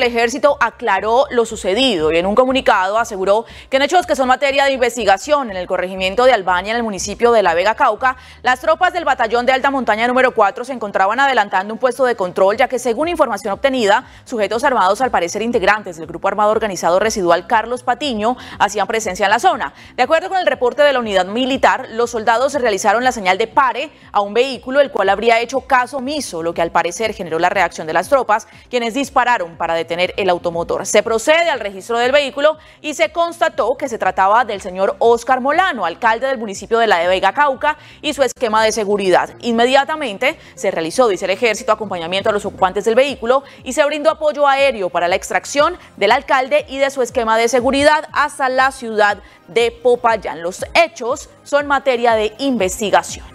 El ejército aclaró lo sucedido y en un comunicado aseguró que en hechos que son materia de investigación en el corregimiento de Albania, en el municipio de La Vega, Cauca, las tropas del batallón de alta montaña número 4 se encontraban adelantando un puesto de control, ya que según información obtenida, sujetos armados, al parecer integrantes del grupo armado organizado residual Carlos Patiño, hacían presencia en la zona. De acuerdo con el reporte de la unidad militar, los soldados realizaron la señal de pare a un vehículo, el cual habría hecho caso omiso, lo que al parecer generó la reacción de las tropas, quienes dispararon para tener el automotor. Se procede al registro del vehículo y se constató que se trataba del señor Oscar Molano, alcalde del municipio de La de Vega Cauca, y su esquema de seguridad. Inmediatamente se realizó, dice el ejército, acompañamiento a los ocupantes del vehículo y se brindó apoyo aéreo para la extracción del alcalde y de su esquema de seguridad hasta la ciudad de Popayán. Los hechos son materia de investigación.